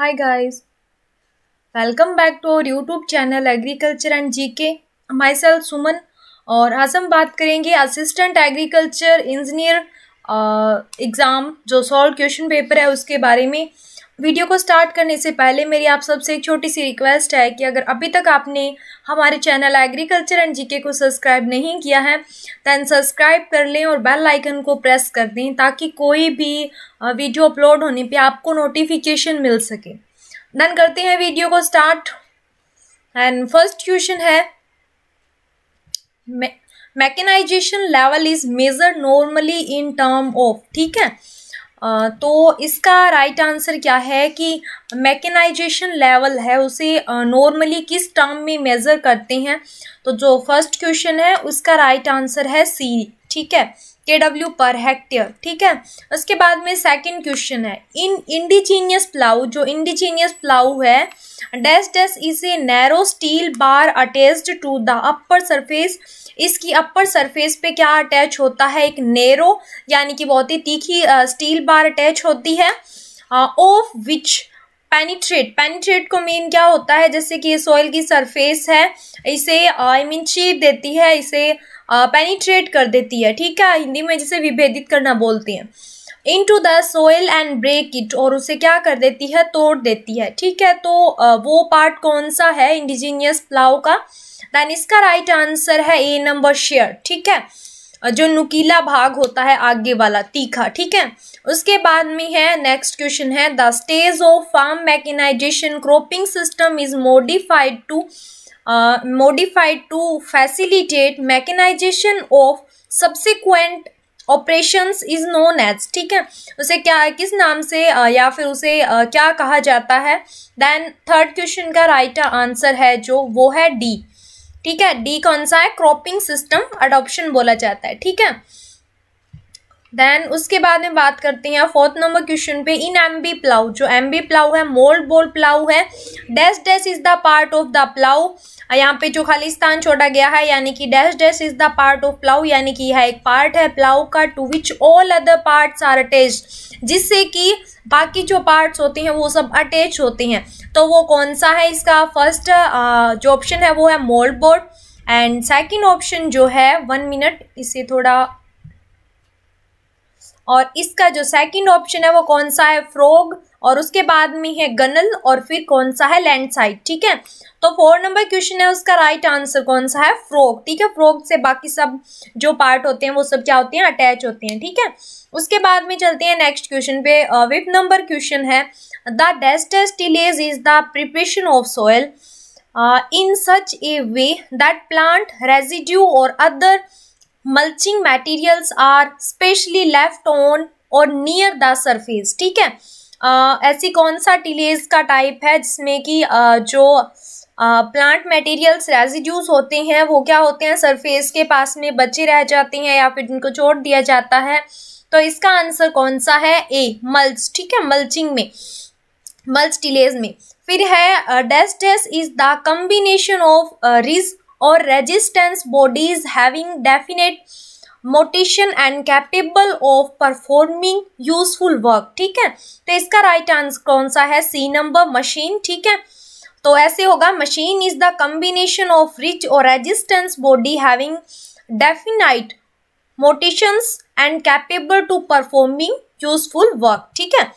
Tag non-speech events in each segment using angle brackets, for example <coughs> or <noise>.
Hi guys welcome back to our YouTube channel agriculture and GK myself Suman और आज हम बात करेंगे असिस्टेंट एग्रीकल्चर इंजीनियर एग्ज़ाम जो सॉल्व क्वेश्चन पेपर है उसके बारे में वीडियो को स्टार्ट करने से पहले मेरी आप सबसे एक छोटी सी रिक्वेस्ट है कि अगर अभी तक आपने हमारे चैनल एग्रीकल्चर एंड जीके को सब्सक्राइब नहीं किया है तैन सब्सक्राइब कर लें और बेल आइकन को प्रेस कर दें ताकि कोई भी वीडियो अपलोड होने पे आपको नोटिफिकेशन मिल सके देन करते हैं वीडियो को स्टार्ट एंड फर्स्ट क्वेश्चन है mechanization level is major normally in term of ठीक है तो इसका राइट आंसर क्या है कि मैकेनाइजेशन लेवल है उसे नॉर्मली किस टर्म में मेज़र करते हैं तो जो फर्स्ट क्वेश्चन है उसका राइट आंसर है सी ठीक है के डब्ल्यू पर हेक्टेयर ठीक है उसके बाद में सेकंड क्वेश्चन है इन इंडिजीनियस प्लाउ जो इंडिजीनियस प्लाउ है dash dash is a narrow steel bar attached to the upper surface इसकी अपर सरफेस पे क्या अटैच होता है एक नेरो यानी कि बहुत ही तीखी स्टील बार अटैच होती है ऑफ विच पेनीट्रेट पेनीट्रेट को मीन क्या होता है जैसे कि ये सॉइल की सरफेस है इसे आई मीन चीप देती है इसे पेनीट्रेट uh, कर देती है ठीक है हिंदी में जिसे विभेदित करना बोलती हैं इन to the soil and break it और उसे क्या कर देती है तोड़ देती है ठीक है तो uh, वो पार्ट कौन सा है इंडिजीनियस प्लाव का देन इसका राइट आंसर है ए नंबर शेयर ठीक है जो नुकीला भाग होता है आगे वाला तीखा ठीक है उसके बाद में है नेक्स्ट क्वेश्चन है the stage of farm mechanization cropping system is modified to modified to facilitate mechanization of subsequent operations is known as ठीक है उसे क्या किस नाम से आ, या फिर उसे आ, क्या कहा जाता है देन थर्ड क्वेश्चन का राइट आंसर है जो वो है डी ठीक है डी कौन सा है क्रॉपिंग सिस्टम अडॉप्शन बोला जाता है ठीक है देन उसके बाद में बात करते हैं फोर्थ नंबर क्वेश्चन पे इन एम बी प्लाउ जो एम बी प्लाउ है मोल्ड बोल प्लाउ है dash dash is the part of the plough यहाँ पे जो खाली स्थान छोड़ा गया है यानी कि dash dash is the part of plough यानी कि यह एक पार्ट है प्लाउ का to which all other parts are attach जिससे कि बाकी जो पार्ट्स होते हैं वो सब अटैच होते हैं तो वो कौन सा है इसका फर्स्ट जो ऑप्शन है वो है mould board and second option जो है वन मिनट इसे थोड़ा और इसका जो सेकंड ऑप्शन है वो कौन सा है फ्रॉग और उसके बाद में है गनल और फिर कौन सा है लैंडसाइड ठीक है तो फोर नंबर क्वेश्चन है उसका राइट आंसर कौन सा है फ्रॉग ठीक है फ्रॉग से बाकी सब जो पार्ट होते हैं वो सब क्या होते हैं अटैच होते हैं ठीक है उसके बाद में चलते हैं नेक्स्ट क्वेश्चन पे विफ नंबर क्वेश्चन है the dash dash tillage is the preparation of soil in such a way that plant residue और other mulching materials are specially left on और नियर द सरफेस ठीक है ऐसी कौन सा टिलेज का टाइप है जिसमें कि जो प्लांट मटेरियल्स रेजिड्यूज होते हैं वो क्या होते हैं सरफेस के पास में बचे रह जाते हैं या फिर जिनको छोड़ दिया जाता है तो इसका आंसर कौन सा है ए मल्च ठीक है मल्चिंग में मल्च टिलेज में फिर है dash dash is the combination of rigid और resistance bodies having definite motion and capable of performing useful work ठीक है तो इसका राइट right आंसर कौन सा है सी नंबर मशीन ठीक है तो ऐसे होगा machine is the combination of rigid और resistance body having definite motions and capable to performing useful work ठीक है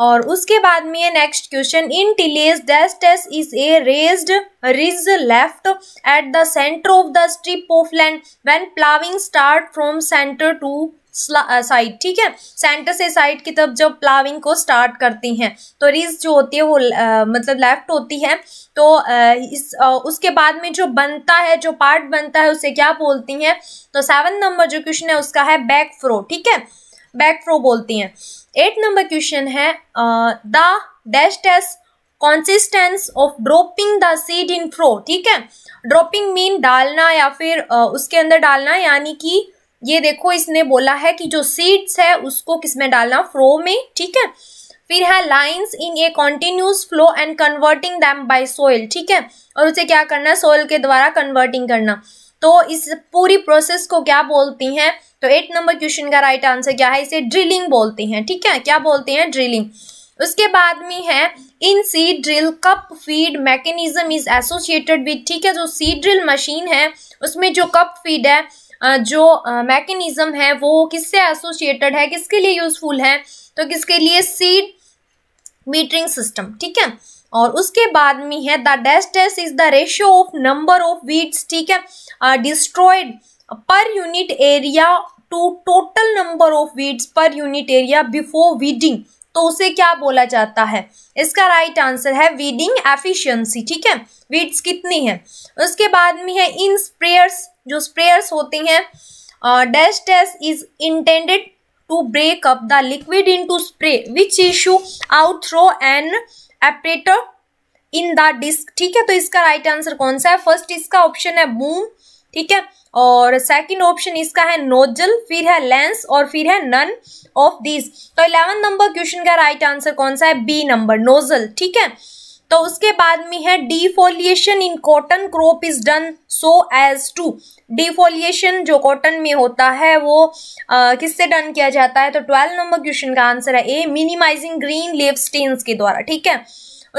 और उसके बाद में ये next question in tillage dash is a raised ridge left at the centre of the strip of land when ploughing start from centre to side ठीक है centre से साइड की तरफ जब प्लाविंग को स्टार्ट करती हैं तो रिज जो होती है वो आ, uh, मतलब लेफ्ट होती है तो आ, uh, इस आ, uh, उसके बाद में जो बनता है जो पार्ट बनता है उसे क्या बोलती हैं तो सेवन नंबर जो क्वेश्चन है उसका है बैक फ्रो ठीक है बैक थ्रो बोलती हैं एट नंबर क्वेश्चन है the dash test consistence of dropping the seed in throw ठीक है ड्रॉपिंग मीन डालना या फिर uh, उसके अंदर डालना यानी कि ये देखो इसने बोला है कि जो सीड्स है उसको किसमें डालना फ्रो में ठीक है फिर है lines in a continuous flow and converting them by soil ठीक है और उसे क्या करना है सोयल के द्वारा कन्वर्टिंग करना तो इस पूरी प्रोसेस को क्या बोलती हैं तो एट नंबर क्वेश्चन का राइट आंसर क्या है इसे ड्रिलिंग बोलते हैं ठीक है क्या बोलते हैं ड्रिलिंग उसके बाद में है in seed drill cup feed mechanism is associated with ठीक है जो सीड ड्रिल मशीन है उसमें जो कप फीड है जो मैकेनिज्म है वो किससे एसोसिएटेड है किसके लिए यूजफुल है तो किसके लिए सीड मीटरिंग सिस्टम ठीक है और उसके बाद में है the dash is the ratio of number of weeds ठीक है destroyed per unit area to total number of weeds per unit area before weeding तो उसे क्या बोला जाता है इसका राइट आंसर है वीडिंग एफिशिएंसी ठीक है वीड्स कितनी है उसके बाद में है इन स्प्रेयर्स जो स्प्रेयर्स होते हैं dash test is intended to break up the liquid into spray which issue out through and aperture in the disc ठीक है तो इसका राइट right आंसर कौन सा है फर्स्ट इसका ऑप्शन है बूम ठीक है और सेकंड ऑप्शन इसका है नोजल फिर है लेंस और फिर है नन ऑफ दीज तो इलेवन नंबर क्वेश्चन का राइट right आंसर कौन सा है बी नंबर नोजल ठीक है तो उसके बाद में है defoliation in cotton crop is done so as to defoliation जो कॉटन में होता है वो किससे डन किया जाता है तो ट्वेल्व नंबर क्वेश्चन का आंसर है A minimizing green leaf stains के द्वारा ठीक है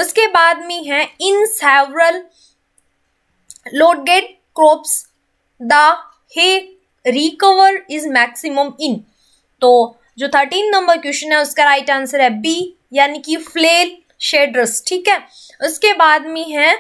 उसके बाद में है in several lodged crops the hay recover is maximum in तो जो थर्टीन नंबर क्वेश्चन है उसका राइट आंसर है बी यानी कि फ्लेल शेडर्स ठीक है उसके बाद में है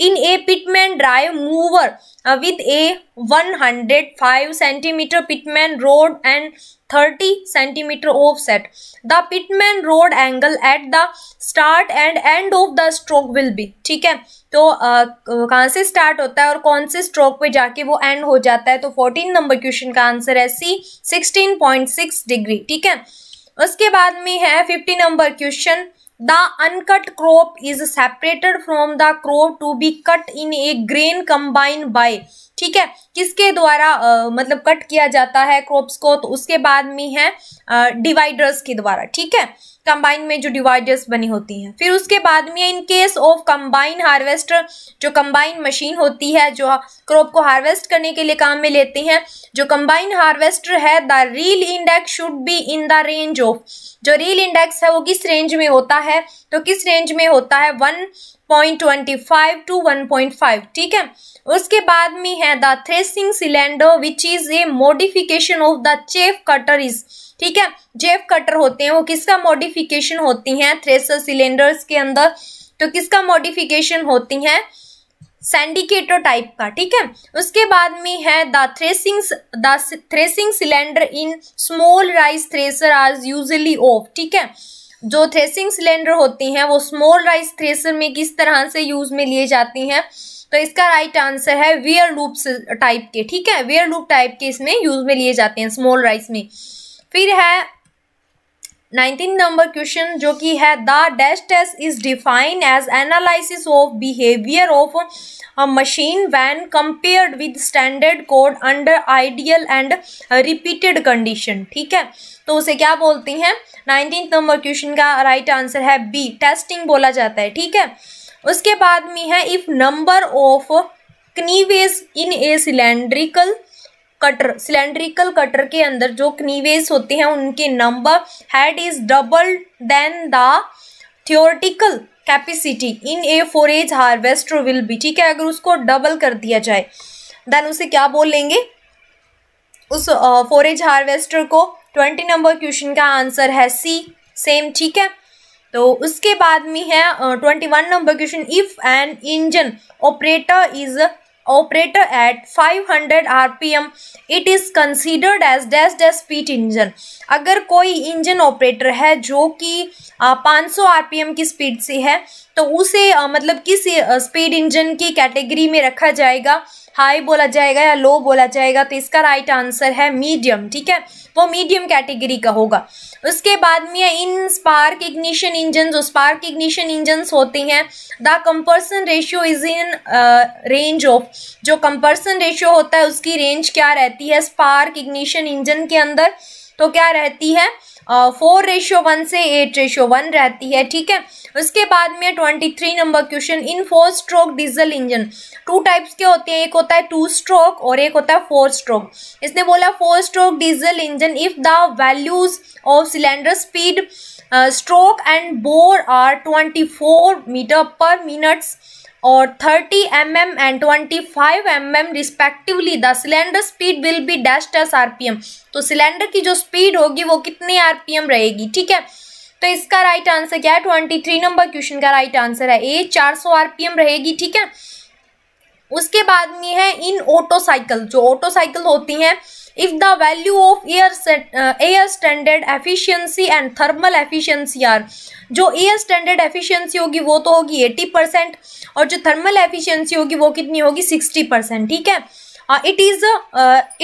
in a pitman drive mower with a 105 centimetre pitman rod and 30 centimetre offset. The pitman rod angle at the start and end of the stroke will be ठीक है तो कहाँ से स्टार्ट होता है और कौन से स्ट्रोक पे जाके वो एंड हो जाता है तो 14 नंबर क्वेश्चन का आंसर है सी 16.6 डिग्री ठीक है उसके बाद में है 50 number question The uncut crop is separated from the crop to be cut in a grain combine by ठीक है किसके द्वारा आ, मतलब कट किया जाता है क्रॉप्स को तो उसके बाद में है डिवाइडर्स के द्वारा ठीक है कंबाइन में जो डिवाइडर्स बनी होती हैं फिर उसके बाद में in case of combine harvester जो कंबाइन मशीन होती है जो क्रॉप को हार्वेस्ट करने के लिए काम में लेते हैं जो कंबाइन हार्वेस्टर है the reel index should be in the range of जो रील इंडेक्स है वो किस रेंज में होता है तो किस रेंज में होता है one point twenty five to one point five ठीक है उसके बाद में है the threshing cylinder which is a modification of the chaff cutter is ठीक है जेफ कटर होते हैं वो किसका मॉडिफिकेशन होती हैं थ्रेसर सिलेंडर्स के अंदर तो किसका मॉडिफिकेशन होती हैं सेंडिकेटर टाइप का ठीक है उसके बाद में है the threshing the threshing cylinder in small rice thresher आज यूजली ऑफ ठीक है जो थ्रेसिंग सिलेंडर होती हैं वो स्मॉल राइस थ्रेसर में किस तरह से यूज़ में लिए जाती हैं तो इसका राइट आंसर है वेयर लूप टाइप के ठीक है वेयर लूप टाइप के इसमें यूज़ में लिए जाते हैं स्मॉल राइस में फिर है नाइनटीन नंबर क्वेश्चन जो कि है the dash test is define as analysis of behaviour of machine when compared with standard code under ideal and repeated condition ठीक है तो उसे क्या बोलते हैं नाइनटीन नंबर क्वेश्चन का राइट right आंसर है बी टेस्टिंग बोला जाता है ठीक है उसके बाद में है if number of knives in a cylindrical cutter cylindrical cutter के अंदर जो कनीवेज होते हैं उनके number head is double then the theoretical capacity in a forage harvest harvester will be ठीक है अगर उसको डबल कर दिया जाए देन उसे क्या बोल लेंगे उस फोरेज uh, हार्वेस्टर को ट्वेंटी नंबर क्वेश्चन का आंसर है सी सेम ठीक है तो उसके बाद में है twenty one number question if an engine operator is operator at 500 M it is considered as dash dash speed engine अगर कोई इंजन ऑपरेटर है जो कि पाँच सौ आर पी एम की स्पीड से है तो उसे मतलब किस स्पीड इंजन की कैटेगरी में रखा जाएगा हाई बोला जाएगा या लो बोला जाएगा तो इसका राइट आंसर है मीडियम ठीक है वो मीडियम कैटेगरी का होगा उसके बाद में इन स्पार्क इग्निशन इंजन जो स्पार्क इग्निशन इंजन होते हैं the compression ratio is in range of जो कंपर्सन रेशियो होता है उसकी रेंज क्या रहती है स्पार्क इग्निशन इंजन के अंदर तो क्या रहती है फोर रेशो वन से एट रेशो वन रहती है ठीक है उसके बाद में twenty three number question in four stroke diesel engine two types के होते हैं एक होता है टू स्ट्रोक और एक होता है फोर स्ट्रोक इसने बोला four stroke diesel engine if the values of cylinder speed stroke and bore are twenty four metre per minutes और 30 mm and 25 mm respectively the cylinder speed will be dash P M तो cylinder की जो speed होगी वो कितनी M रहेगी ठीक है तो इसका राइट आंसर क्या है ट्वेंटी थ्री नंबर क्वेश्चन का राइट आंसर है ए चार सौ एम रहेगी ठीक है उसके बाद में है इन ऑटोसाइकिल जो ऑटोसाइकिल होती हैं if the value of air set uh, air standard efficiency and thermal efficiency are जो एयर स्टैंडर्ड एफिशिएंसी होगी वो तो होगी एटी परसेंट और जो थर्मल एफिशिएंसी होगी वो कितनी होगी सिक्सटी परसेंट ठीक है it is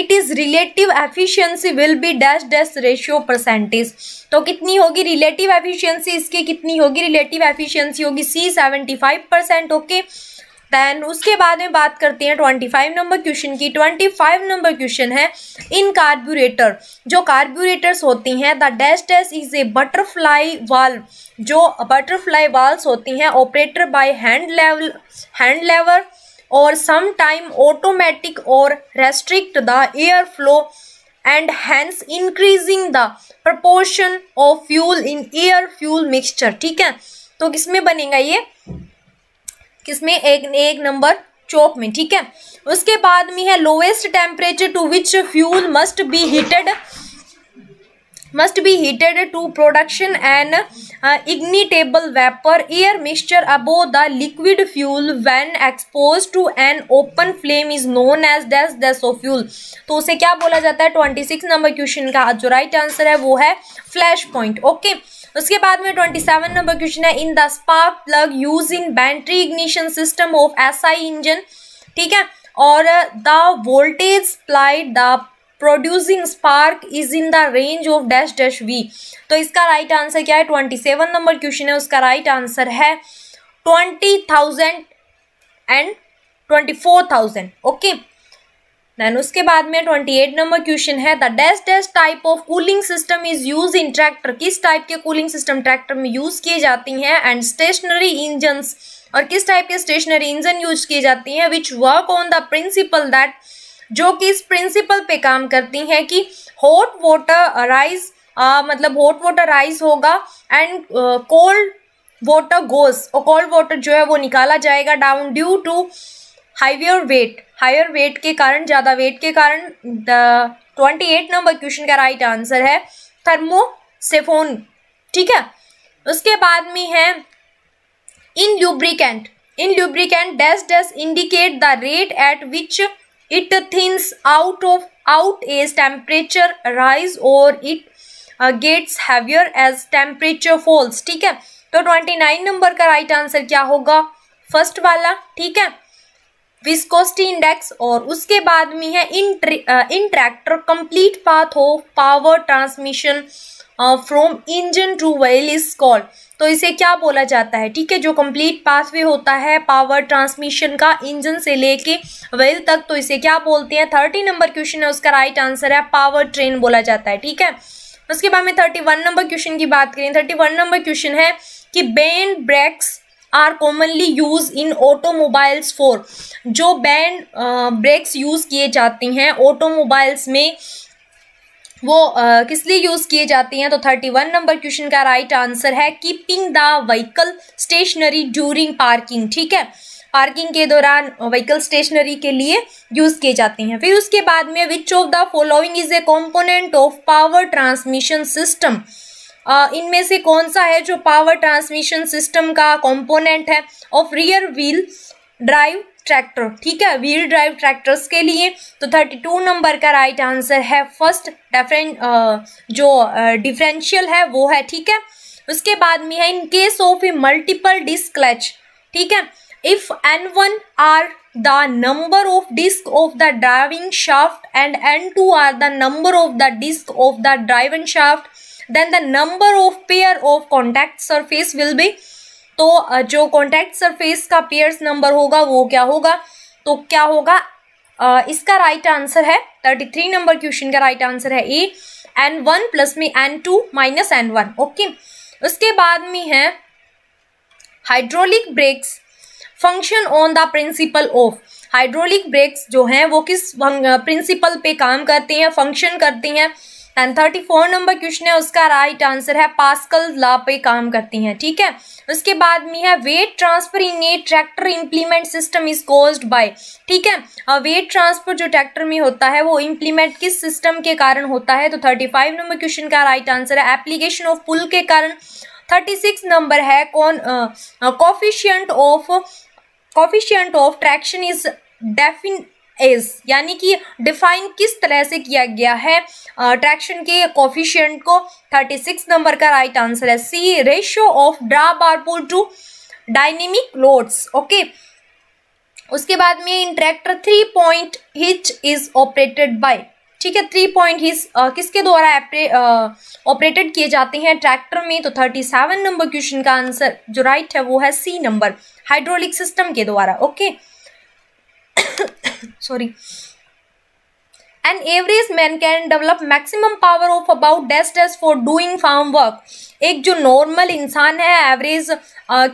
it is relative efficiency will be dash dash ratio percentage तो कितनी होगी रिलेटिव एफिशिएंसी इसकी कितनी होगी रिलेटिव एफिशिएंसी होगी C seventy five percent okay okay? Then उसके बाद में बात करते हैं ट्वेंटी फाइव नंबर क्वेश्चन की ट्वेंटी फाइव नंबर क्वेश्चन है इन कार्ब्यूरेटर जो कार्ब्यूरेटर्स होती हैं the dash dash is a butterfly valve जो बटरफ्लाई वाल्स होती हैं operator by hand level hand lever और सम टाइम ऑटोमेटिक और restrict the air flow and hence increasing the proportion of fuel in air fuel mixture ठीक है तो किसमें बनेगा ये किसमें एक एक नंबर चौक में ठीक है उसके बाद में है lowest temperature to which fuel must be heated must be heated to production an ignitable vapour air mixture above the liquid fuel when expose to an open flame is known as dash dash fuel तो उसे क्या बोला जाता है twenty six number question का जो right answer है वो है फ्लैश पॉइंट ओके okay? उसके बाद में ट्वेंटी सेवन नंबर क्वेश्चन है in the spark plug use in battery ignition system of SI engine ठीक है और the voltage supplied the producing spark is in the range of dash dash V तो इसका right right answer क्या है twenty seven number question है उसका right right answer है twenty thousand and twenty four thousand okay then उसके बाद में ट्वेंटी एट नंबर क्वेश्चन है the dash dash type of cooling system is use in tractor किस टाइप के cooling system tractor में यूज किए जाती हैं एंड स्टेशनरी इंजन और किस टाइप के स्टेशनरी इंजन यूज किए जाती हैं which work on the principle that जो कि इस प्रिंसिपल पे काम करती हैं कि हॉट वाटर राइज मतलब हॉट वाटर राइज होगा एंड कोल्ड वाटर गोस और कोल्ड वाटर जो है वो निकाला जाएगा down due to heavier weight higher weight के कारण ज़्यादा वेट के कारण the twenty eight number question का राइट आंसर है थर्मोसेफोन ठीक है उसके बाद में है in lubricant in lubricant dash dash indicate the rate at which it thins out of out as temperature rise और it gets heavier as temperature falls ठीक है तो ट्वेंटी नाइन नंबर का राइट right आंसर क्या होगा first वाला ठीक है विस्कोस्टी इंडेक्स और उसके बाद में है इन इंट्रैक्टर कंप्लीट पाथ हो power transmission from engine to wheel is called तो इसे क्या बोला जाता है ठीक है जो कंप्लीट पाथवे होता है पावर ट्रांसमिशन का इंजन से लेके वेल तक तो इसे क्या बोलते हैं थर्टी नंबर क्वेश्चन है उसका राइट आंसर है पावर ट्रेन बोला जाता है ठीक है उसके बाद में थर्टी वन नंबर क्वेश्चन की बात करें थर्टी वन नंबर क्वेश्चन है कि band brakes are commonly use in automobiles for जो बैंड ब्रेक्स यूज़ किए जाते हैं ऑटोमोबाइल्स में वो uh, किस लिए यूज़ किए जाते हैं तो थर्टी वन नंबर क्वेश्चन का राइट आंसर है keeping the vehicle stationary during parking ठीक है पार्किंग के दौरान व्हीकल स्टेशनरी के लिए यूज़ किए जाते हैं फिर उसके बाद में which of the following is a component of power transmission system इनमें से कौन सा है जो पावर ट्रांसमिशन सिस्टम का कंपोनेंट है of rear wheel drive tractor ठीक है व्हील ड्राइव ट्रैक्टर्स के लिए तो थर्टी टू नंबर का राइट आंसर है फर्स्ट डेफरें जो डिफरेंशियल है वो है ठीक है उसके बाद में है in case of a multiple disc clutch ठीक है if N one are the number of disc of the driving shaft and N two are the number of the disc of the driving shaft then the number of pair of contact surface will be तो जो contact surface का pairs number होगा वो क्या होगा तो क्या होगा इसका राइट right आंसर है थर्टी थ्री नंबर क्वेश्चन का राइट right आंसर है ए एन वन प्लस में N two minus N one okay उसके बाद में है hydraulic brakes function on the principle of hydraulic brakes जो हैं वो किस प्रिंसिपल पे काम करते हैं फंक्शन करते हैं and thirty four number question है उसका राइट आंसर है पास्कल ला पे काम करती हैं ठीक है उसके बाद में है weight transfer in a tractor implement system is caused by ठीक है वेट ट्रांसफर जो ट्रैक्टर में होता है वो इंप्लीमेंट किस सिस्टम के कारण होता है तो थर्टी फाइव नंबर क्वेश्चन का राइट आंसर है एप्लीकेशन ऑफ पुल के कारण थर्टी सिक्स नंबर है कौन coefficient of coefficient of traction is define is यानी कि डिफाइन किस तरह से किया गया है अट्रैक्शन के कोफिशियंट को 36 नंबर का राइट आंसर है C ratio of draw bar pull to dynamic loads okay उसके बाद में in tractor three point hitch is operated by ठीक है थ्री पॉइंट हिच किसके द्वारा ऑपरेटेड किए जाते हैं ट्रैक्टर में तो थर्टी सेवन नंबर क्वेश्चन का आंसर जो राइट है वो है सी नंबर हाइड्रोलिक सिस्टम के द्वारा okay okay? Sorry an average man can develop maximum power of about dash dash for doing farm work एक जो नॉर्मल इंसान है एवरेज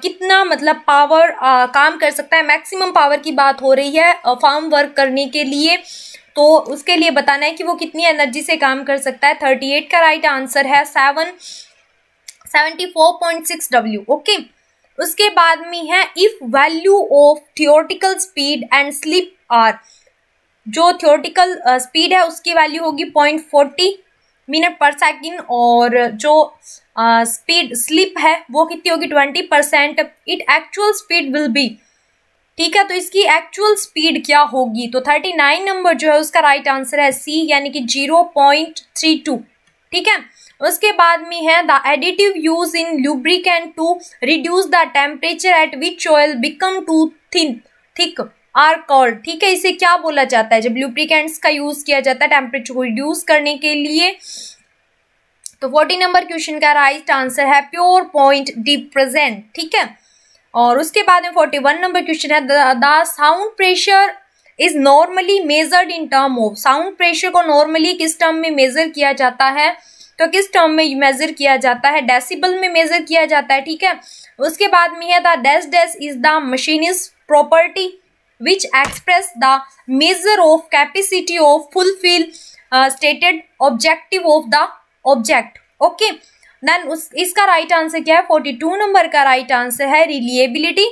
कितना मतलब पावर काम कर सकता है मैक्सिमम पावर की बात हो रही है फार्म वर्क करने के लिए तो उसके लिए बताना है कि वो कितनी एनर्जी से काम कर सकता है थर्टी एट का राइट आंसर है seven seventy four point six W okay उसके बाद में है if value of theoretical speed and slip are जो थियोरटिकल स्पीड uh, है उसकी वैल्यू होगी पॉइंट फोर्टी मिनट पर सेकेंड और जो स्पीड uh, स्लिप है वो कितनी होगी twenty percent it actual speed will be ठीक है तो इसकी एक्चुअल स्पीड क्या होगी तो थर्टी नाइन नंबर जो है उसका राइट right आंसर है सी यानी कि जीरो पॉइंट थ्री टू ठीक है उसके बाद में है the additive use in lubricant to reduce the temperature at which oil become too thin thick are called ठीक है इसे क्या बोला जाता है जब लुब्रिकेंट्स का यूज़ किया जाता है टेम्परेचर को रिड्यूस करने के लिए तो फोर्टी नंबर क्वेश्चन का राइट आंसर है प्योर पॉइंट प्रेजेंट ठीक है और उसके बाद में फोर्टी वन नंबर क्वेश्चन है the sound pressure is normally measured in term of sound pressure को नॉर्मली किस टर्म में मेजर किया जाता है तो किस टर्म में मेजर किया जाता है डेसिबल में मेजर किया जाता है ठीक है उसके बाद में है the dash dash is the machine is property which express the measure of capacity of fulfill uh, stated objective of the object okay then उस इसका राइट right आंसर क्या है फोर्टी टू नंबर का राइट right आंसर है reliability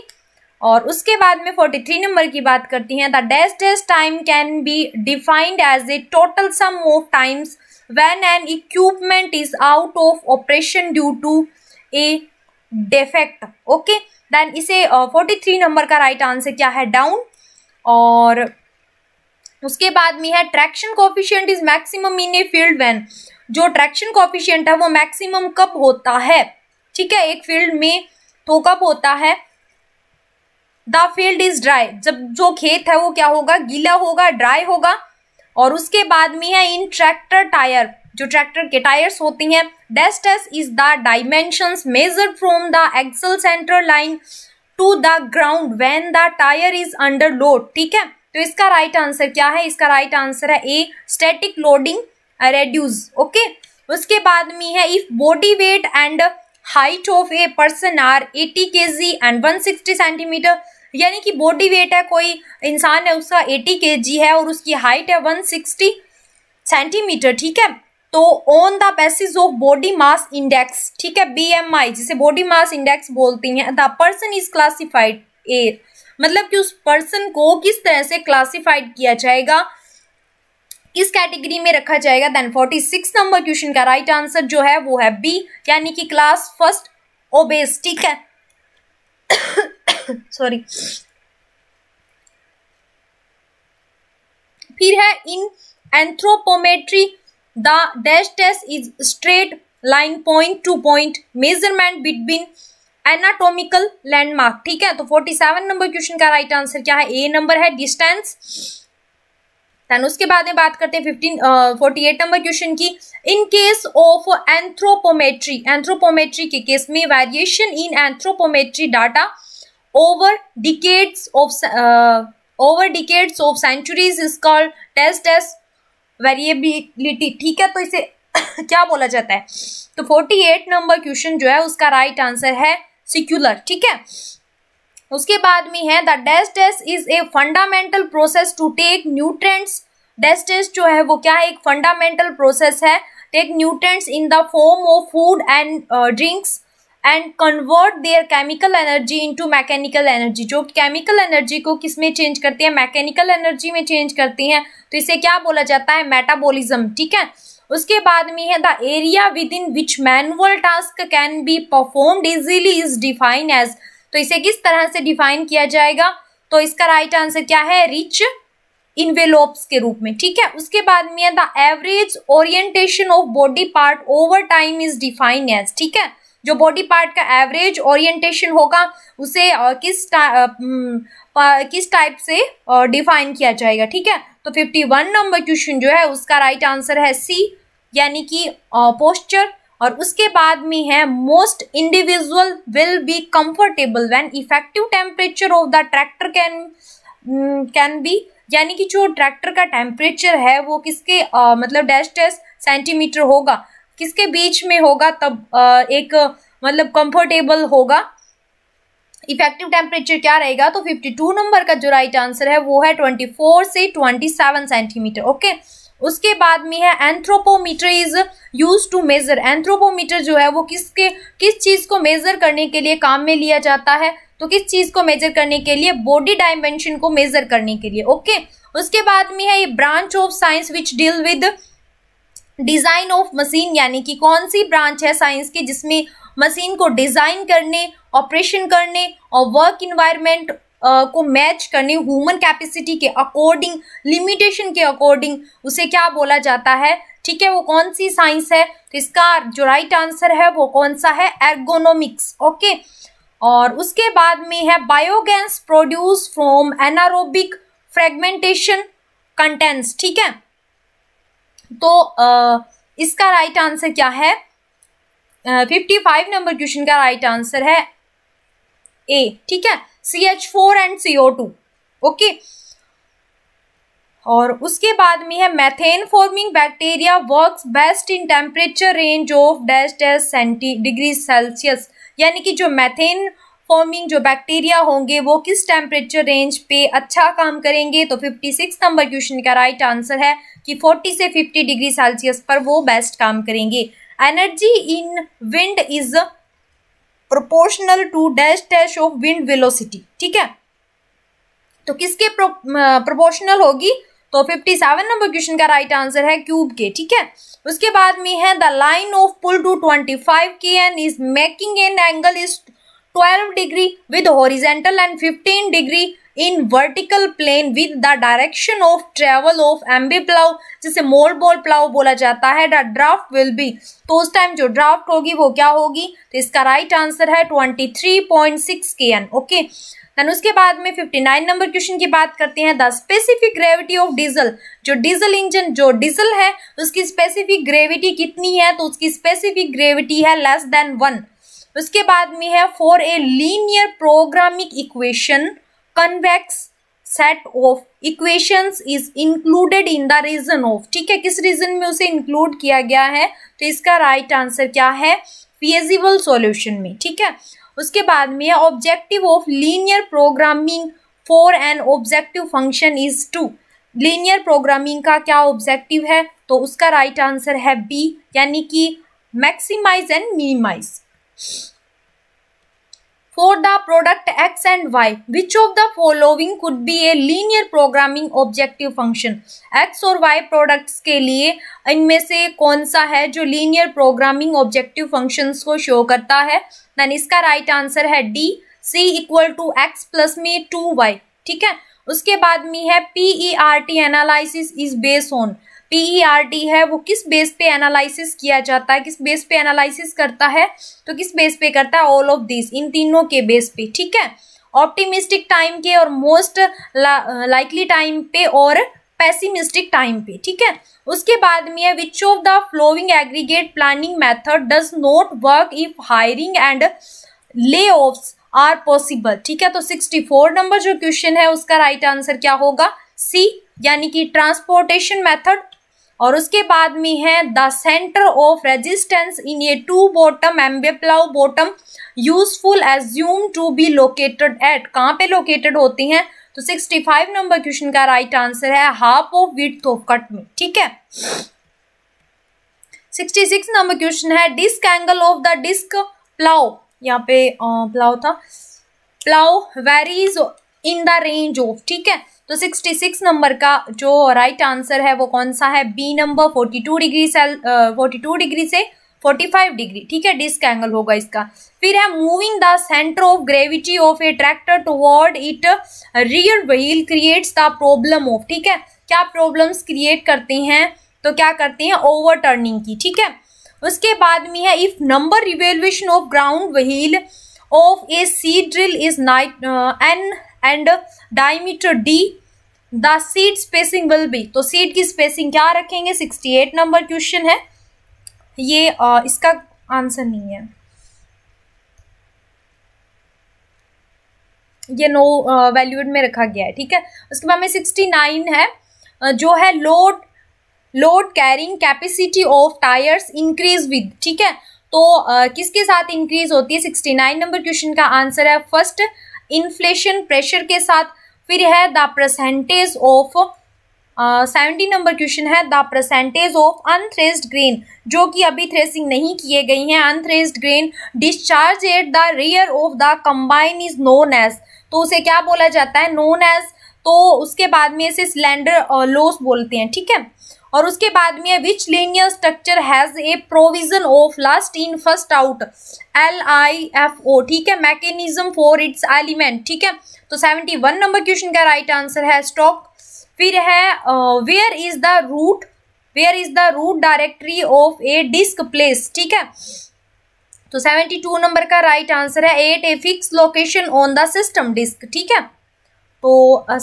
और उसके बाद में फोर्टी थ्री नंबर की बात करती हैं the dash dash time can be defined as a total sum of times when an equipment is out of operation due to a defect okay then इसे फोर्टी थ्री नंबर का right right answer क्या है down और उसके बाद में है traction coefficient is maximum in a field when जो ट्रैक्शन कॉफिशियंट है वो मैक्सिमम कब होता है ठीक है एक फील्ड में तो कब होता है द फील्ड इज ड्राई जब जो खेत है वो क्या होगा गीला होगा ड्राई होगा और उसके बाद में है इन ट्रैक्टर टायर जो ट्रैक्टर के टायर्स होती हैं dash dash is the dimensions measure from the axle centre line to the ground when the tyre is under load ठीक है तो इसका राइट right आंसर क्या है इसका राइट right आंसर है A static loading radius okay उसके बाद में है if body weight and height of a person are 80 K ji and 160 centimetre यानी कि बॉडी वेट है कोई इंसान है उसका 80 के जी है और उसकी हाइट है 160 सेंटीमीटर ठीक है तो on the basis of body mass index ठीक है आई जिसे बॉडी मास इंडेक्स बोलती हैं the person is classified a मतलब कि उस पर्सन को किस तरह से क्लासिफाइड किया जाएगा किस कैटेगरी में रखा जाएगा then forty six number question का राइट right आंसर जो है वो है बी यानी कि क्लास फर्स्ट ओबेस ठीक है सॉरी <coughs> फिर है in anthropometry the dash test is straight line point to point measurement between anatomical landmark ठीक है तो 47 नंबर क्वेश्चन का राइट आंसर क्या है ए नंबर है डिस्टेंस देन उसके बाद में बात करते हैं fifteen forty eight number question की in case of anthropometry anthropometry के केस में variation in anthropometry data over decades of over decades of centuries is called test test variability ठीक है तो इसे <coughs> क्या बोला जाता है तो फोर्टी एट नंबर क्वेश्चन जो है उसका राइट आंसर है सिक्युलर ठीक है उसके बाद में है the dash is a fundamental process to take nutrients dash जो है वो क्या है एक फंडामेंटल प्रोसेस है take nutrients in the form of food and drinks and convert their chemical energy into mechanical energy जो केमिकल एनर्जी को किस में चेंज करते हैं मैकेनिकल एनर्जी में चेंज करती हैं तो इसे क्या बोला जाता है मेटाबोलिज्म ठीक है उसके बाद में है the area within which manual task can be performed easily is define as तो इसे किस तरह से डिफाइन किया जाएगा तो इसका राइट आंसर क्या है रिच इनवेलोप्स के रूप में ठीक है उसके बाद में है the average orientation of body part over time is define as ठीक है जो बॉडी पार्ट का एवरेज ओरिएंटेशन होगा उसे किस टा, हम्म, किस टाइप से डिफाइन किया जाएगा ठीक है तो फिफ्टी वन नंबर क्वेश्चन जो है उसका राइट आंसर है सी यानी कि पोस्चर और उसके बाद में है most individual will be comfortable when effective temperature of the tractor can can be यानी कि जो ट्रैक्टर का टेम्परेचर है वो किसके आ, मतलब डैश डैश सेंटीमीटर होगा किसके बीच में होगा तब एक मतलब कंफर्टेबल होगा इफेक्टिव टेम्परेचर क्या रहेगा तो 52 नंबर का जो राइट आंसर है वो है 24 से 27 सेंटीमीटर ओके उसके बाद में है anthropometer is use to measure anthropometer जो है वो किसके किस चीज़ को मेजर करने के लिए काम में लिया जाता है तो किस चीज़ को मेजर करने के लिए बॉडी डायमेंशन को मेजर करने के लिए ओके उसके बाद में है ये branch of science which deal with design of machine यानी कि कौन सी ब्रांच है साइंस की जिसमें मशीन को डिज़ाइन करने ऑपरेशन करने और वर्क इन्वायरमेंट को मैच करने ह्यूमन कैपेसिटी के अकॉर्डिंग लिमिटेशन के अकॉर्डिंग उसे क्या बोला जाता है ठीक है वो कौन सी साइंस है तो इसका जो राइट आंसर है वो कौन सा है एर्गोनोमिक्स ओके और उसके बाद में है biogas produce from anaerobic fragmentation contents ठीक है तो आ, इसका राइट आंसर क्या है फिफ्टी फाइव नंबर क्वेश्चन का राइट आंसर है ए ठीक है C H four and C O two okay और उसके बाद में है methane forming bacteria works best in temperature range of dash dash centi degree Celsius यानी कि जो मैथेन फॉर्मिंग जो बैक्टीरिया होंगे वो किस टेम्परेचर रेंज पे अच्छा काम करेंगे तो फिफ्टी सिक्स नंबर क्वेश्चन का राइट आंसर है कि फोर्टी से फिफ्टी डिग्री सेल्सियस पर वो बेस्ट काम करेंगे energy in wind is proportional to dash dash of wind velocity ठीक है तो किसके प्रोपोर्शनल होगी तो 57 नंबर क्वेश्चन का राइट आंसर है क्यूब के ठीक है उसके बाद में है the line of pull to 25 K N is making an angle is 12 degree with horizontal and 15 degree in vertical plane with the direction of travel of MB plough जिसे mould बोल प्लाव बोला जाता है द ड्राफ्ट विल बी तो उस time जो draft होगी वो क्या होगी तो इसका राइट right आंसर है 23.6 kN ओके देन उसके बाद में 59 नंबर क्वेश्चन की बात करते हैं the specific gravity of diesel जो डीजल इंजन जो डीजल है उसकी स्पेसिफिक ग्रेविटी कितनी है तो उसकी स्पेसिफिक ग्रेविटी है लेस देन वन उसके बाद में है for a linear programming equation convex set of equations is included in the region of ठीक है किस रीजन में उसे इंक्लूड किया गया है तो इसका राइट right आंसर क्या है फिजिबल सॉल्यूशन में ठीक है उसके बाद में है objective of linear programming for an objective function is to linear programming का क्या ऑब्जेक्टिव है तो उसका राइट right आंसर है बी यानी कि maximise and minimise for the product x and y which of the following could be a linear programming objective function x और y products के लिए इनमें से कौन सा है जो linear programming objective functions को show करता है then इसका right answer है d c equal to x plus में टू वाई ठीक है उसके बाद में है P E R T analysis is base on T e है वो किस बेस पे एनालिसिस किया जाता है किस बेस पे एनालिसिस करता है तो किस बेस पे करता है ऑल ऑफ दिस इन तीनों के बेस पे ठीक है ऑप्टिमिस्टिक टाइम के और मोस्ट लाइकली टाइम पे और पैसिमिस्टिक टाइम पे ठीक है उसके बाद में है which of the following aggregate planning method does not work if hiring and lay are possible ठीक है तो 64 नंबर जो क्वेश्चन है उसका राइट right आंसर क्या होगा सी यानी कि ट्रांसपोर्टेशन मेथड और उसके बाद में है the centre of resistance in a two bottom MB plough bottom useful assume to be located at कहाँ पे लोकेटेड होती हैं तो 65 नंबर क्वेश्चन का राइट आंसर है half of width of cut में ठीक है 66 नंबर क्वेश्चन है disc angle of the disc plough यहाँ पे प्लाउ था plough varies in the range of ठीक है तो 66 नंबर का जो राइट right आंसर है वो कौन सा है बी नंबर 42 डिग्री सेल फोर्टी uh, डिग्री से 45 डिग्री ठीक है डिस्क एंगल होगा इसका फिर है moving the centre of gravity of a tractor toward it rear wheel creates the problem of ठीक है क्या प्रॉब्लम्स क्रिएट करते हैं तो क्या करते हैं ओवर टर्निंग की ठीक है उसके बाद में है if number revolution of ground wheel of a seed drill is night N and diameter D the seed spacing will be तो सीट की स्पेसिंग क्या रखेंगे 68 नंबर क्वेश्चन है ये आ, इसका आंसर नहीं है ये नो वैल्यूड में रखा गया है ठीक है उसके बाद में 69 है जो है load load carrying capacity of tyres increase with ठीक है तो आ, किसके साथ इंक्रीज होती है 69 नंबर क्वेश्चन का आंसर है फर्स्ट इन्फ्लेशन प्रेशर के साथ फिर है the percentage of seventy number question है the percentage of unthreshed grain जो कि अभी थ्रेसिंग नहीं किए गई हैं unthreshed grain discharge at the rear of the combine is known as तो उसे क्या बोला जाता है नोन एज तो उसके बाद में इसे सिलेंडर लॉस बोलते हैं ठीक है और उसके बाद में which linear structure has a provision of last in first out L I F O ठीक है मैकेनिज्म फॉर इट्स एलिमेंट ठीक है तो सेवेंटी वन नंबर क्वेश्चन का राइट आंसर है स्टॉक फिर है where is the root where is the root directory of a disk place ठीक है तो सेवेंटी टू नंबर का राइट right आंसर है at a fix location on the system disc ठीक है तो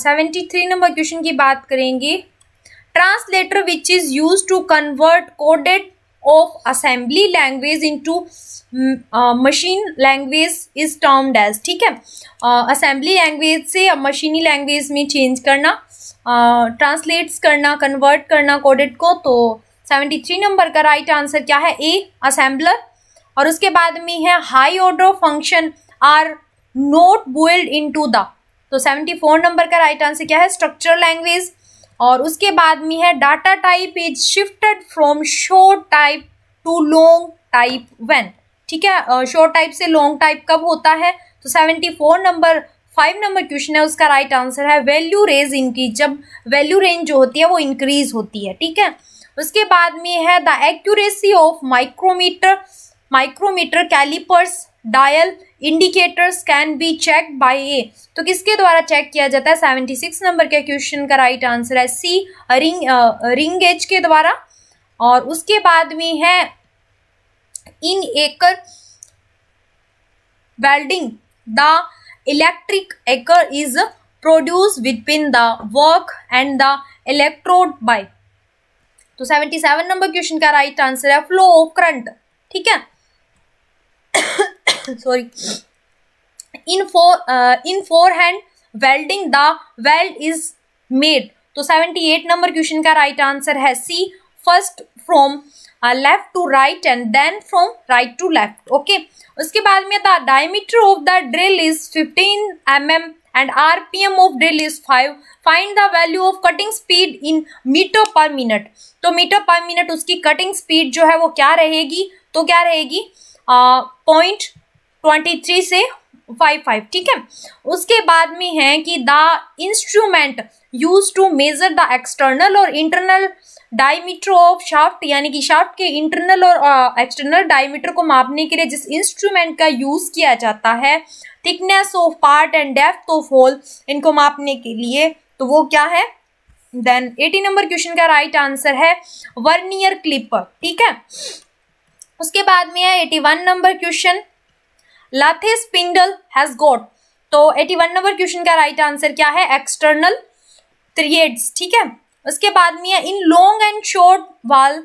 सेवेंटी थ्री नंबर क्वेश्चन की बात करेंगे translator which is used to convert coded of assembly language into machine language is termed as ठीक है assembly uh, language से अब मशीनी लैंग्वेज में चेंज करना ट्रांसलेट्स uh, करना कन्वर्ट करना कोडेड को तो सेवेंटी थ्री नंबर का राइट right आंसर क्या है ए असेंबलर और उसके बाद में है high order function are not bold in to the तो सेवेंटी फोर नंबर का राइट right आंसर क्या है स्ट्रक्चर लैंग्वेज और उसके बाद में है data type is shifted from short type to long type one ठीक है शोर्ट टाइप से लॉन्ग टाइप कब होता है तो seventy four number five number question है उसका राइट right आंसर है वैल्यू रेंज इंक्रीज जब वैल्यू रेंज जो होती है वो इंक्रीज होती है ठीक है उसके बाद में है the accuracy of micrometer micrometer calipers dial indicators can be check by a तो किसके द्वारा चेक किया जाता है सेवेंटी सिक्स नंबर के क्वेश्चन का राइट आंसर है सी रिंग रिंग गेज के द्वारा और उसके बाद में है इन एकर welding the electric acre is produce विदपिन the work and the electrode bye तो सेवेंटी सेवन नंबर क्वेश्चन का राइट आंसर है फ्लो ऑफ करंट ठीक है sorry in four in four hand welding the weld is made तो seventy eight number question का right answer है सी first from left to right and then from right to left okay उसके बाद में था diameter of the drill is fifteen M M and R P M of drill is five find the value of cutting speed in meter per minute तो meter per minute उसकी cutting speed जो है वो क्या रहेगी तो क्या रहेगी पॉइंट ट्वेंटी थ्री से फाइव फाइव ठीक है उसके बाद में है कि the instrument use to measure the external और इंटरनल डायमीटर ऑफ शाफ्ट यानी कि शाफ्ट के इंटरनल और एक्सटर्नल डायमीटर को मापने के लिए जिस इंस्ट्रूमेंट का यूज किया जाता है thickness of part and depth of hole इनको मापने के लिए तो वो क्या है देन एटी नंबर क्वेश्चन का राइट right आंसर है वर्नियर क्लिपर ठीक है उसके बाद में है eighty one number question lathe's spindle has got तो एटी वन नंबर क्वेश्चन का राइट आंसर क्या है एक्सटर्नल थ्रिएड्स ठीक है उसके बाद में है in long and short wall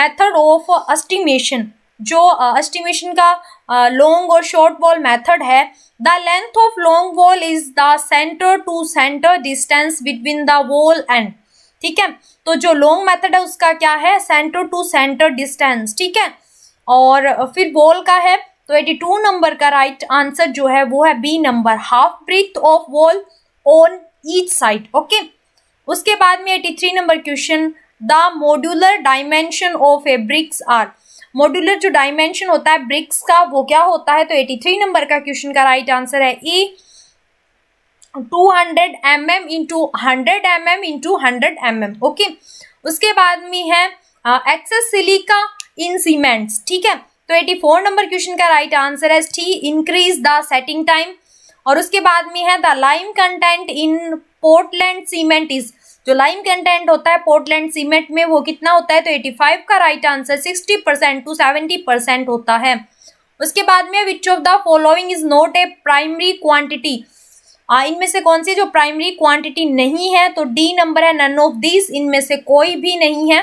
method of estimation जो एस्टिमेशन का लॉन्ग और शॉर्ट वॉल मेथड है the length of long wall is the centre to centre distance between the wall and ठीक है तो जो लॉन्ग मेथड है उसका क्या है सेंटर टू सेंटर डिस्टेंस ठीक है और फिर वॉल का है तो 82 नंबर का राइट आंसर जो है वो है B number half breadth of wall on each side okay उसके बाद में 83 number question the modular dimension of a bricks are modular जो डायमेंशन होता है ब्रिक्स का वो क्या होता है तो 83 नंबर का क्वेश्चन का राइट आंसर है E 200 hundred M M into hundred M M into hundred M M okay उसके बाद में है excess uh, silica in cement ठीक है तो 84 नंबर क्वेश्चन का राइट आंसर है T increase the setting time और उसके बाद में है the lime content in Portland cement is जो लाइम कंटेंट होता है पोर्टलैंड सीमेंट में वो कितना होता है तो 85 का right answer 60 percent to 70 percent होता है उसके बाद में which of the following is not a primary quantity इनमें से कौन सी जो प्राइमरी क्वांटिटी नहीं है तो डी नंबर है नन ऑफ दीज इनमें से कोई भी नहीं है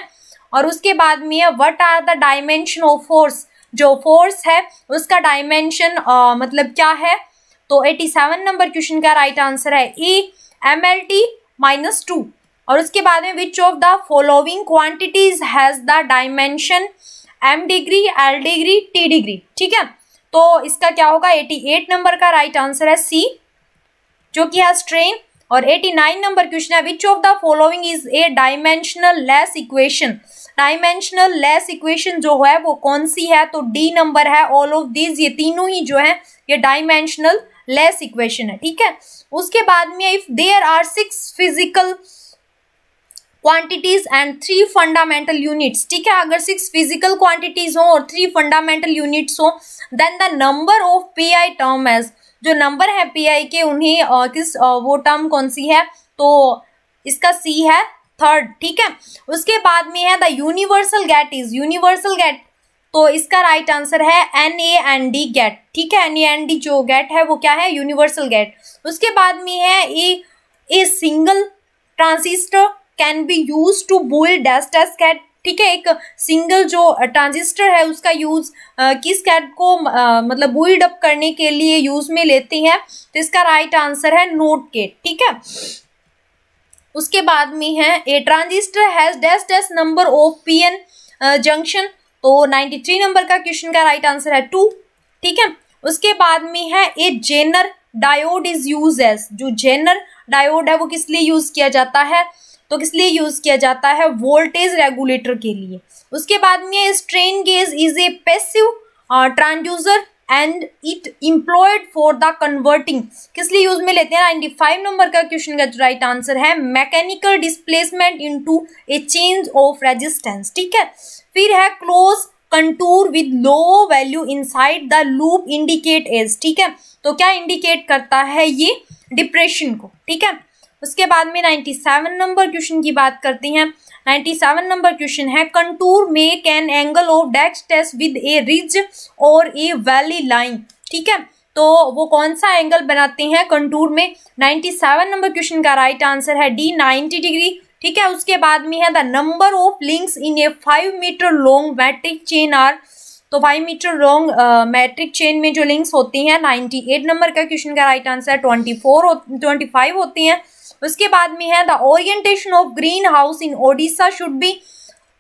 और उसके बाद में what are the dimension of force जो फोर्स है उसका डायमेंशन मतलब क्या है तो 87 नंबर क्वेश्चन का राइट आंसर है E M L T minus two और उसके बाद में which of the following quantities has the dimension M degree L degree T degree ठीक है तो इसका क्या होगा 88 नंबर का राइट आंसर है सी जो कि है स्ट्रेन और 89 नंबर क्वेश्चन है which of the following is a dimensional less equation dimensional less equation जो है वो कौन सी है तो डी नंबर है ऑल ऑफ दीज ये तीनों ही जो है ये डायमेंशनल लेस इक्वेशन है ठीक है उसके बाद में if there are six physical quantities and three fundamental units ठीक है अगर सिक्स फिजिकल क्वांटिटीज हो और थ्री फंडामेंटल यूनिट्स हो then the number of P I term as जो नंबर है पीआई के उन्हें किस वो टर्म कौन सी है तो इसका सी है थर्ड ठीक है उसके बाद में है the universal gate is universal gate तो इसका राइट right आंसर है N A N D gate ठीक है एन ए एन डी जो गेट है वो क्या है यूनिवर्सल गेट उसके बाद में है a a single transistor can be use to build डेस्ट एस गेट ठीक है एक सिंगल जो ट्रांजिस्टर है उसका यूज़ किस कैट को मतलब बुइड अप करने के लिए यूज़ में लेते हैं तो इसका राइट आंसर है नोट गेट ठीक है उसके बाद में है ए ट्रांजिस्टर हैज डेस्ट डेस्ट number of P N junction तो 93 नंबर का क्वेश्चन का राइट आंसर है टू ठीक है उसके बाद में है a zener diode is use as जो जेनर डायोड है वो किस लिए यूज किया जाता है तो किस लिए यूज़ किया जाता है वोल्टेज रेगुलेटर के लिए उसके बाद में strain gauge is a passive transducer and it employed for the converting किस लिए यूज में लेते हैं नाइन्टी फाइव नंबर का क्वेश्चन का राइट आंसर है mechanical displacement to a change of resistance ठीक है फिर है close contour with low value inside the loop indicate as ठीक है तो क्या इंडिकेट करता है ये डिप्रेशन को ठीक है उसके बाद में सेवन नंबर क्वेश्चन की बात करते हैं सेवन नंबर क्वेश्चन है contour make an angle of डेक्स टेस्ट विद ए रिज और ए वैली लाइन ठीक है तो वो कौन सा एंगल बनाते हैं कंटूर में सेवन नंबर क्वेश्चन का राइट आंसर है डी नाइन्टी डिग्री ठीक है उसके बाद में है the number of links in a five meter long metric chain are तो five meter long metric chain में जो लिंक्स होती हैं एट नंबर का क्वेश्चन का right answer four twenty five होती हैं उसके बाद में है the orientation of green house in Odisha should be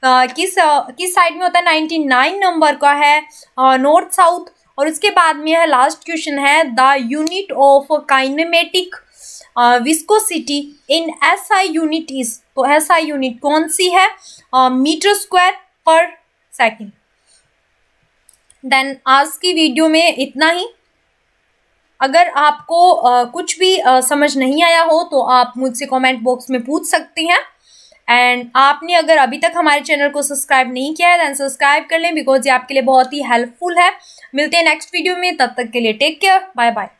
किस uh, किस साइड में होता है नाइन्टी नाइन नंबर का है नॉर्थ uh, साउथ और उसके बाद में है लास्ट क्वेश्चन है the unit of kinematic viscosity in S I unit is तो एस आई यूनिट कौन सी है meter square per second then आज की वीडियो में इतना ही अगर आपको आ, कुछ भी आ, समझ नहीं आया हो तो आप मुझसे कमेंट बॉक्स में पूछ सकती हैं एंड आपने अगर अभी तक हमारे चैनल को सब्सक्राइब नहीं किया है दैन सब्सक्राइब कर लें बिकॉज ये आपके लिए बहुत ही हेल्पफुल है मिलते हैं नेक्स्ट वीडियो में तब तक के लिए टेक केयर बाय बाय